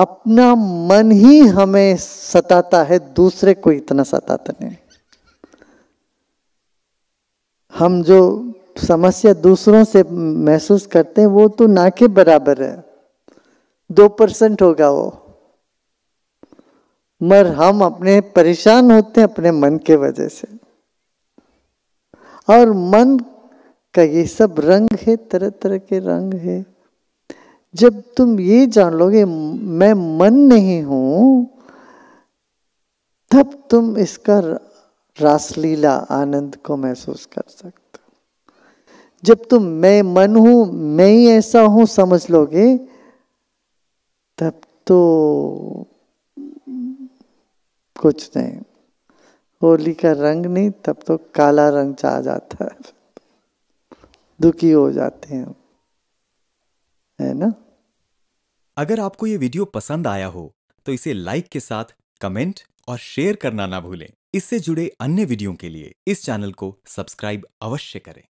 अपना मन ही हमें सताता है दूसरे को इतना सताता नहीं हम जो समस्या दूसरों से महसूस करते हैं वो तो ना के बराबर है दो परसेंट होगा वो मगर हम अपने परेशान होते हैं अपने मन के वजह से और मन का ये सब रंग है तरह तरह के रंग है जब तुम ये जान लोगे मैं मन नहीं हूं तब तुम इसका रासलीला आनंद को महसूस कर सकते हो जब तुम मैं मन हूं मैं ही ऐसा हूं समझ लोगे तब तो कुछ नहीं होली का रंग नहीं तब तो काला रंग चाह जाता है दुखी हो जाते हैं है ना अगर आपको ये वीडियो पसंद आया हो तो इसे लाइक के साथ कमेंट और शेयर करना ना भूलें इससे जुड़े अन्य वीडियो के लिए इस चैनल को सब्सक्राइब अवश्य करें